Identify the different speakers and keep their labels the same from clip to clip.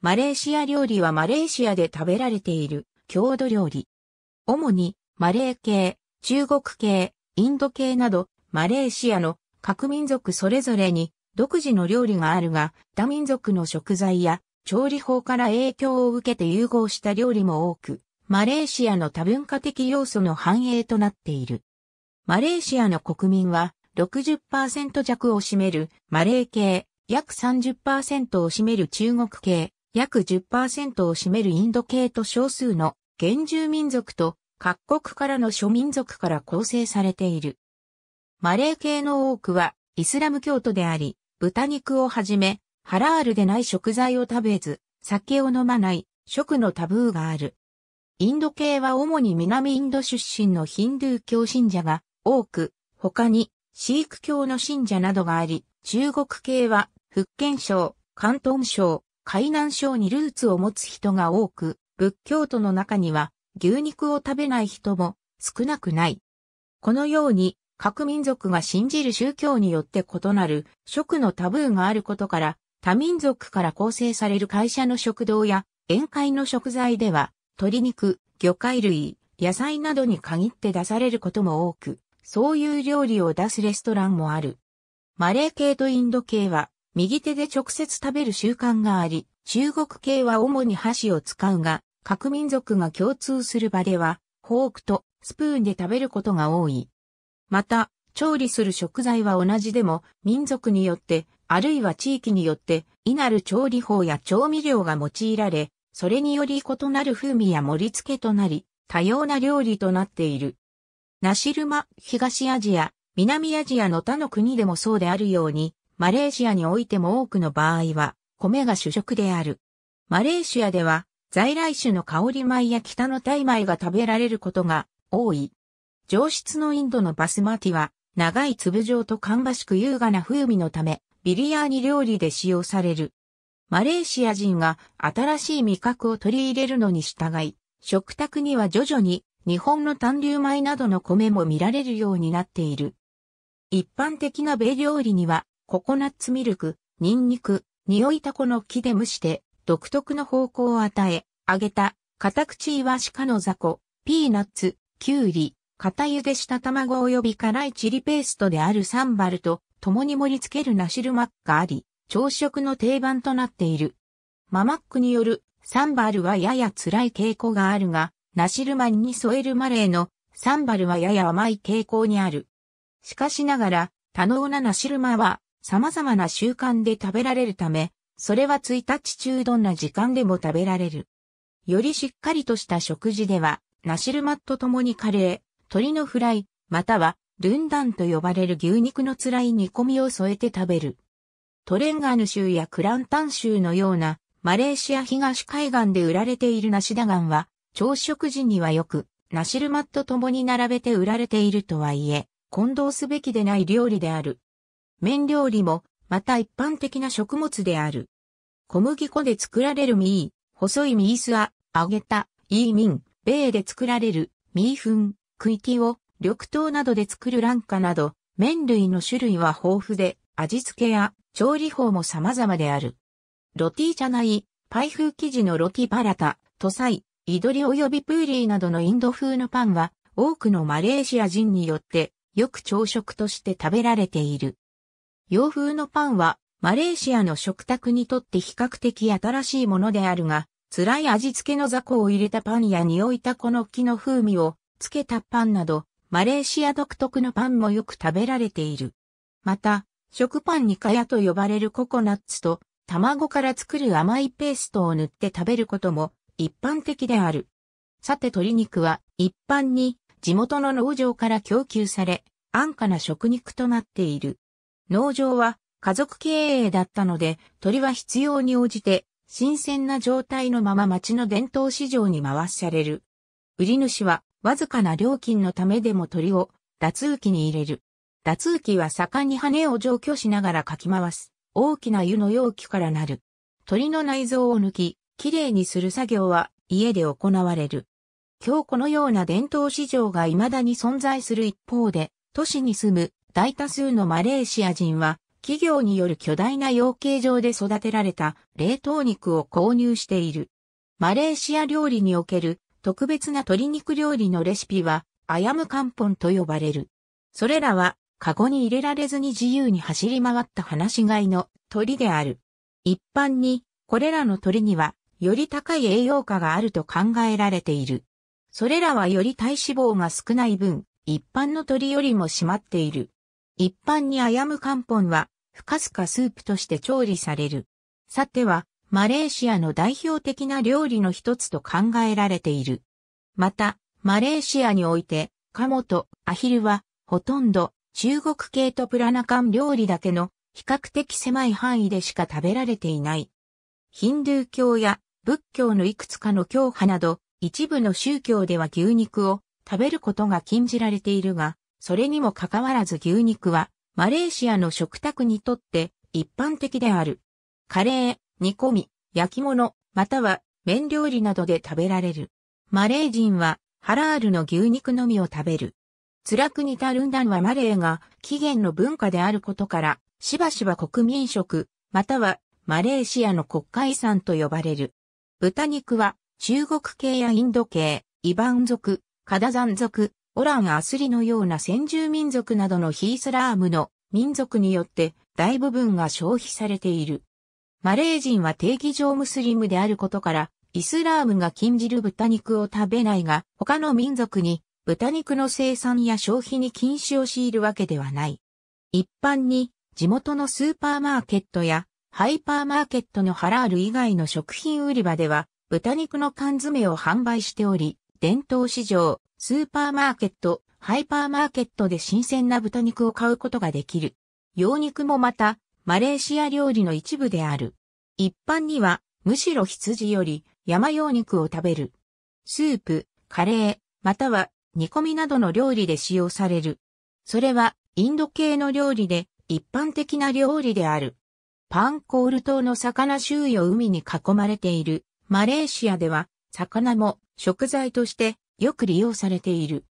Speaker 1: マレーシア料理はマレーシアで食べられている郷土料理。主にマレー系、中国系、インド系などマレーシアの各民族それぞれに独自の料理があるが、他民族の食材や調理法から影響を受けて融合した料理も多く、マレーシアの多文化的要素の繁栄となっている。マレーシアの国民は60%弱を占めるマレー系、約30%を占める中国系、約10%を占めるインド系と少数の原住民族と各国からの諸民族から構成されている。マレー系の多くはイスラム教徒であり、豚肉をはじめ、ハラールでない食材を食べず、酒を飲まない、食のタブーがある。インド系は主に南インド出身のヒンドゥー教信者が多く、他にシーク教の信者などがあり、中国系は福建省、広東省、海南省にルーツを持つ人が多く、仏教徒の中には牛肉を食べない人も少なくない。このように各民族が信じる宗教によって異なる食のタブーがあることから多民族から構成される会社の食堂や宴会の食材では鶏肉、魚介類、野菜などに限って出されることも多く、そういう料理を出すレストランもある。マレー系とインド系は右手で直接食べる習慣があり、中国系は主に箸を使うが、各民族が共通する場では、フォークとスプーンで食べることが多い。また、調理する食材は同じでも、民族によって、あるいは地域によって、異なる調理法や調味料が用いられ、それにより異なる風味や盛り付けとなり、多様な料理となっている。ナシルマ、東アジア、南アジアの他の国でもそうであるように、マレーシアにおいても多くの場合は、米が主食である。マレーシアでは、在来種の香り米や北の大米が食べられることが多い。上質のインドのバスマティは、長い粒状と芳しく優雅な風味のため、ビリヤーニ料理で使用される。マレーシア人が新しい味覚を取り入れるのに従い、食卓には徐々に日本の単粒米などの米も見られるようになっている。一般的な米料理にはココナッツミルク、ニンニク、匂いタコの木で蒸して、独特の方向を与え、揚げた、片口イワシカの雑魚、ピーナッツ、キュウリ、片茹でした卵及び辛いチリペーストであるサンバルと共に盛り付けるナシルマッカあり、朝食の定番となっている。ママックによるサンバルはやや辛い傾向があるが、ナシルマンに添えるマレーのサンバルはやや甘い傾向にある。しかしながら、多能なナシルマは様々な習慣で食べられるため、それは1日中どんな時間でも食べられる。よりしっかりとした食事では、ナシルマットともにカレー、鶏のフライ、またはルンダンと呼ばれる牛肉の辛い煮込みを添えて食べる。トレンガーヌ州やクランタン州のようなマレーシア東海岸で売られているナシダガンは朝食時にはよくナシルマットともに並べて売られているとはいえ、混同すべきでない料理である。麺料理も、また一般的な食物である。小麦粉で作られるミー、細いミースは、揚げた、イーミン、米で作られる、ミーフン、クイキを、緑豆などで作るランカなど、麺類の種類は豊富で、味付けや調理法も様々である。ロティチャナイ、パイ風生地のロティパラタ、トサイ、イドリ及びプーリーなどのインド風のパンは、多くのマレーシア人によって、よく朝食として食べられている。洋風のパンは、マレーシアの食卓にとって比較的新しいものであるが、辛い味付けの雑魚を入れたパンや匂いたこの木の風味をつけたパンなど、マレーシア独特のパンもよく食べられている。また、食パンにカヤと呼ばれるココナッツと卵から作る甘いペーストを塗って食べることも一般的である。さて鶏肉は一般に地元の農場から供給され安価な食肉となっている。農場は家族経営だったので、鳥は必要に応じて新鮮な状態のまま町の伝統市場に回される。売り主はわずかな料金のためでも鳥を脱雨機に入れる。脱雨機は盛んに羽を除去しながらかき回す。大きな湯の容器からなる。鳥の内臓を抜き、きれいにする作業は家で行われる。今日このような伝統市場が未だに存在する一方で、都市に住む大多数のマレーシア人は、企業による巨大な養鶏場で育てられた冷凍肉を購入している。マレーシア料理における特別な鶏肉料理のレシピは、アヤムカンポンと呼ばれる。それらは、カゴに入れられずに自由に走り回った放し飼いの鳥である。一般に、これらの鳥には、より高い栄養価があると考えられている。それらはより体脂肪が少ない分、一般の鳥よりも締まっている。一般にアヤムカンポンは、ふかすかスープとして調理される。さては、マレーシアの代表的な料理の一つと考えられている。また、マレーシアにおいて、カモとアヒルは、ほとんど中国系とプラナカン料理だけの比較的狭い範囲でしか食べられていない。ヒンドゥー教や仏教のいくつかの教派など、一部の宗教では牛肉を食べることが禁じられているが、それにもかかわらず牛肉は、マレーシアの食卓にとって一般的である。カレー、煮込み、焼き物、または麺料理などで食べられる。マレー人はハラールの牛肉のみを食べる。辛く煮たルンダンはマレーが起源の文化であることから、しばしば国民食、またはマレーシアの国家遺産と呼ばれる。豚肉は中国系やインド系、イバン族、カダザン族、オラン・アスリのような先住民族などのヒースラームの民族によって大部分が消費されている。マレー人は定義上ムスリムであることから、イスラームが禁じる豚肉を食べないが、他の民族に豚肉の生産や消費に禁止を強いるわけではない。一般に地元のスーパーマーケットやハイパーマーケットのハラール以外の食品売り場では豚肉の缶詰を販売しており、伝統市場、スーパーマーケット、ハイパーマーケットで新鮮な豚肉を買うことができる。羊肉もまた、マレーシア料理の一部である。一般には、むしろ羊より山羊肉を食べる。スープ、カレー、または煮込みなどの料理で使用される。それはインド系の料理で一般的な料理である。パンコール島の魚周囲を海に囲まれているマレーシアでは魚も食材としてよく利用されている。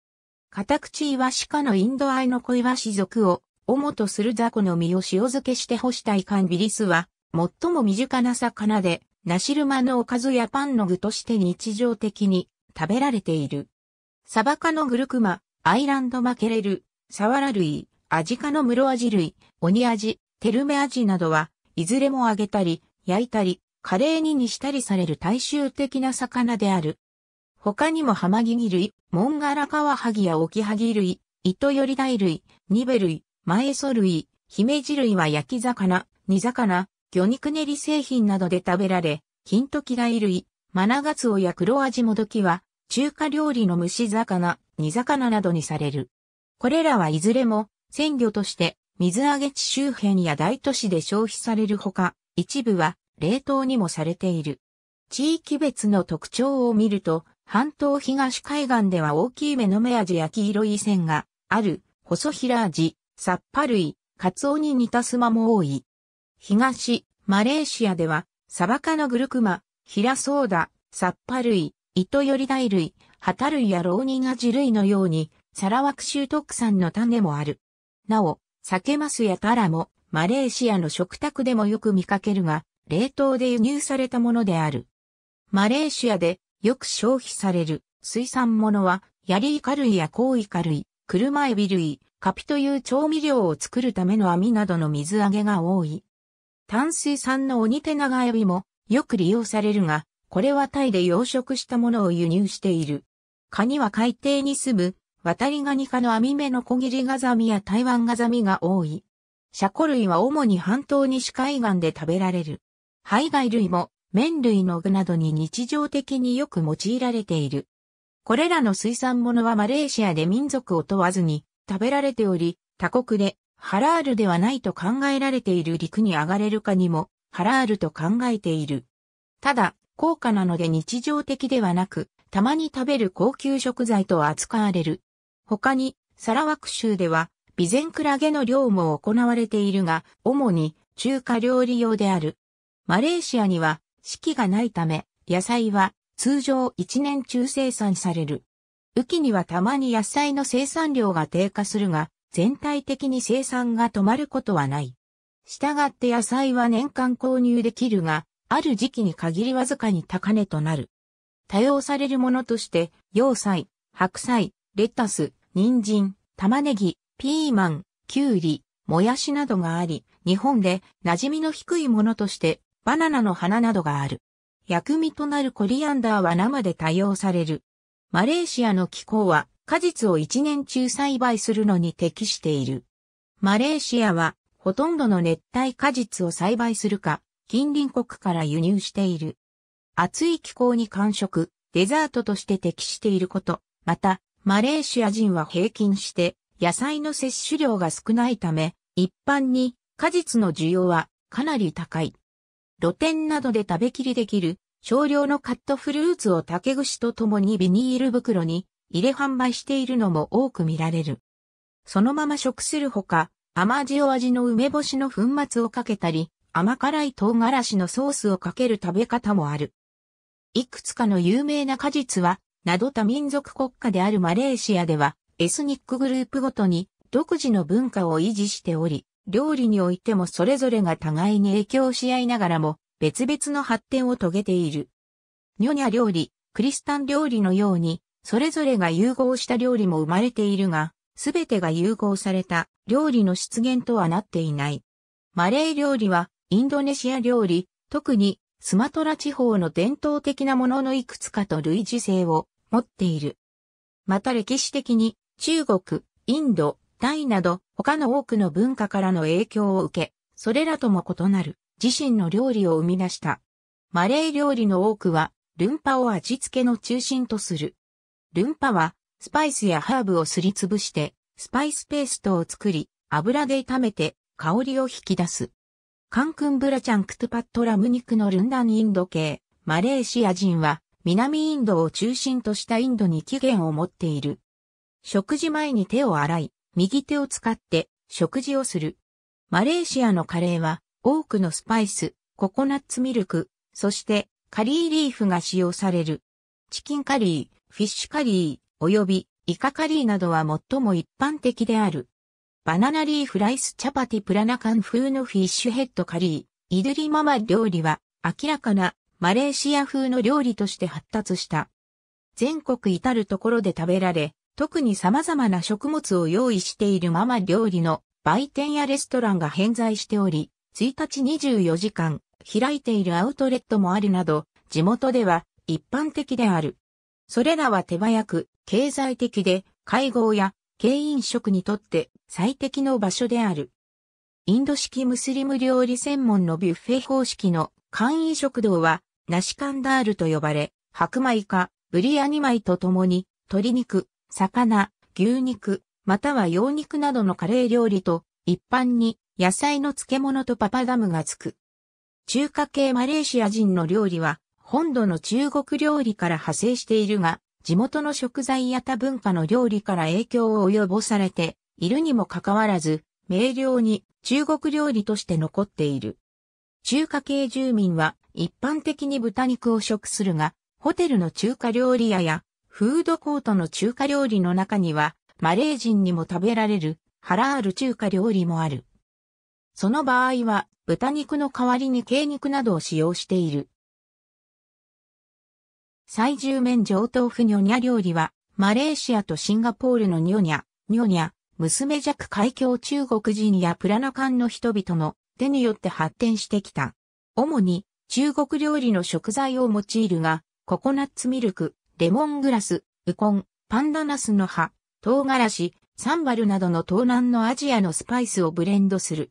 Speaker 1: カタクチイワシ科のインドアイの小イワシ属を、主とする雑魚の実を塩漬けして干したイカンビリスは、最も身近な魚で、ナシルマのおかずやパンの具として日常的に食べられている。サバ科のグルクマ、アイランドマケレル、サワラ類、アジ科のムロアジ類、オニアジ、テルメアジなどは、いずれも揚げたり、焼いたり、カレーにしたりされる大衆的な魚である。他にもハマギギ類、モンガラカワハギやオキハギ類、糸よりイ類、ニベ類、マエソ類、ヒメジ類は焼き魚、煮魚、魚肉練り製品などで食べられ、キントキダイ類、マナガツオや黒味もどきは、中華料理の蒸し魚、煮魚などにされる。これらはいずれも、鮮魚として、水揚げ地周辺や大都市で消費されるほか、一部は冷凍にもされている。地域別の特徴を見ると、半島東海岸では大きい目の目味や黄色い線がある、細平味、さっぱ類、カツオに似たスマも多い。東、マレーシアでは、サバ科のグルクマ、ヒラソーダ、サッパ類、糸寄り大類、ハタ類やローニンアジ類のように、サラワク州特産の種もある。なお、サケマスやタラも、マレーシアの食卓でもよく見かけるが、冷凍で輸入されたものである。マレーシアでよく消費される水産物は、ヤリイカ類やコウイカ類、クルマエビ類、カピという調味料を作るための網などの水揚げが多い。淡水産のオニテナガエビもよく利用されるが、これはタイで養殖したものを輸入している。カニは海底に住む、渡りガニ科の網目の小切りガザミや台湾ガザミが多い。シャコ類は主に半島西海岸で食べられる。ハイガイ類も麺類の具などに日常的によく用いられている。これらの水産物はマレーシアで民族を問わずに食べられており、他国でハラールではないと考えられている陸に上がれるかにもハラールと考えている。ただ、高価なので日常的ではなく、たまに食べる高級食材と扱われる。他に、サラワク州では、備前クラゲの漁も行われているが、主に中華料理用である。マレーシアには、四季がないため、野菜は通常一年中生産される。雨季にはたまに野菜の生産量が低下するが、全体的に生産が止まることはない。したがって野菜は年間購入できるが、ある時期に限りわずかに高値となる。多用されるものとして、洋菜、白菜、レタス、人参、玉ねぎ、ピーマン、きゅうり、もやしなどがあり、日本で馴染みの低いものとしてバナナの花などがある。薬味となるコリアンダーは生で多用される。マレーシアの気候は果実を一年中栽培するのに適している。マレーシアはほとんどの熱帯果実を栽培するか、近隣国から輸入している。暑い気候に完食、デザートとして適していること、また、マレーシア人は平均して野菜の摂取量が少ないため、一般に果実の需要はかなり高い。露店などで食べきりできる少量のカットフルーツを竹串とともにビニール袋に入れ販売しているのも多く見られる。そのまま食するほか、甘塩味の梅干しの粉末をかけたり、甘辛い唐辛子のソースをかける食べ方もある。いくつかの有名な果実は、など多民族国家であるマレーシアでは、エスニックグループごとに独自の文化を維持しており、料理においてもそれぞれが互いに影響し合いながらも、別々の発展を遂げている。ニョニャ料理、クリスタン料理のように、それぞれが融合した料理も生まれているが、すべてが融合された料理の出現とはなっていない。マレー料理は、インドネシア料理、特にスマトラ地方の伝統的なもののいくつかと類似性を持っている。また歴史的に中国、インド、タイなど他の多くの文化からの影響を受け、それらとも異なる自身の料理を生み出した。マレー料理の多くは、ルンパを味付けの中心とする。ルンパは、スパイスやハーブをすりつぶして、スパイスペーストを作り、油で炒めて、香りを引き出す。カンクンブラチャンクトゥパットラム肉のルンダンインド系、マレーシア人は、南インドを中心としたインドに起源を持っている。食事前に手を洗い、右手を使って食事をする。マレーシアのカレーは多くのスパイス、ココナッツミルク、そしてカリーリーフが使用される。チキンカリー、フィッシュカリー、およびイカカリーなどは最も一般的である。バナナリーフライスチャパティプラナカン風のフィッシュヘッドカリー、イドリママ料理は明らかなマレーシア風の料理として発達した。全国至るところで食べられ、特に様々な食物を用意しているママ料理の売店やレストランが偏在しており、1日24時間開いているアウトレットもあるなど、地元では一般的である。それらは手早く、経済的で、会合や経飲食にとって最適の場所である。インド式ムスリム料理専門のビュッフェ方式の簡易食堂は、ナシカンダールと呼ばれ、白米かブリアニ米と共に、鶏肉、魚、牛肉、または羊肉などのカレー料理と、一般に野菜の漬物とパパダムがつく。中華系マレーシア人の料理は、本土の中国料理から派生しているが、地元の食材や他文化の料理から影響を及ぼされているにもかかわらず、明瞭に中国料理として残っている。中華系住民は一般的に豚肉を食するが、ホテルの中華料理屋やフードコートの中華料理の中には、マレー人にも食べられるハラール中華料理もある。その場合は、豚肉の代わりに鶏肉などを使用している。最重麺上豆腐ニョニャ料理は、マレーシアとシンガポールのニョニャ、ニョニャ、娘弱海峡中国人やプラナカンの人々の手によって発展してきた。主に中国料理の食材を用いるが、ココナッツミルク、レモングラス、ウコン、パンダナスの葉、唐辛子、サンバルなどの東南のアジアのスパイスをブレンドする。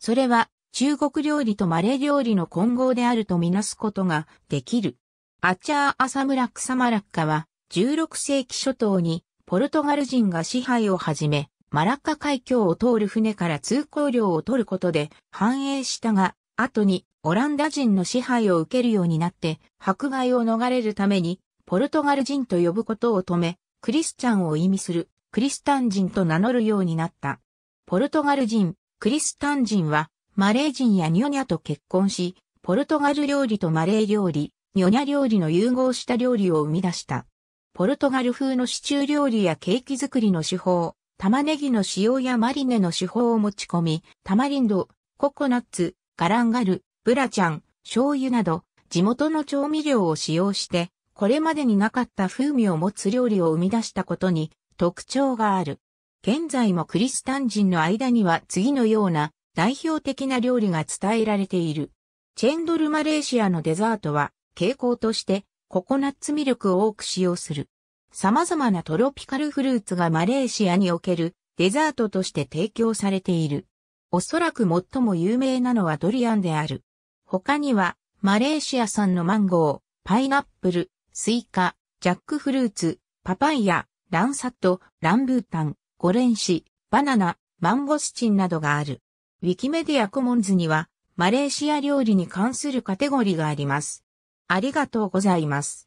Speaker 1: それは中国料理とマレー料理の混合であるとみなすことができる。アチャー・アサムラック・サマラッカは16世紀初頭にポルトガル人が支配を始め、マラッカ海峡を通る船から通行料を取ることで繁栄したが、後にオランダ人の支配を受けるようになって、迫害を逃れるためにポルトガル人と呼ぶことを止め、クリスチャンを意味する、クリスタン人と名乗るようになった。ポルトガル人、クリスタン人は、マレー人やニョニャと結婚し、ポルトガル料理とマレー料理、ニョニャ料理の融合した料理を生み出した。ポルトガル風のシチュー料理やケーキ作りの手法、玉ねぎの使用やマリネの手法を持ち込み、タマリンド、ココナッツ、ガランガル、ブラちゃん、醤油など、地元の調味料を使用して、これまでになかった風味を持つ料理を生み出したことに特徴がある。現在もクリスタン人の間には次のような代表的な料理が伝えられている。チェンドルマレーシアのデザートは傾向としてココナッツミルクを多く使用する。様々なトロピカルフルーツがマレーシアにおけるデザートとして提供されている。おそらく最も有名なのはドリアンである。他には、マレーシア産のマンゴー、パイナップル、スイカ、ジャックフルーツ、パパイヤ、ランサット、ランブータン、ゴレンシ、バナナ、マンゴスチンなどがある。ウィキメディアコモンズには、マレーシア料理に関するカテゴリーがあります。ありがとうございます。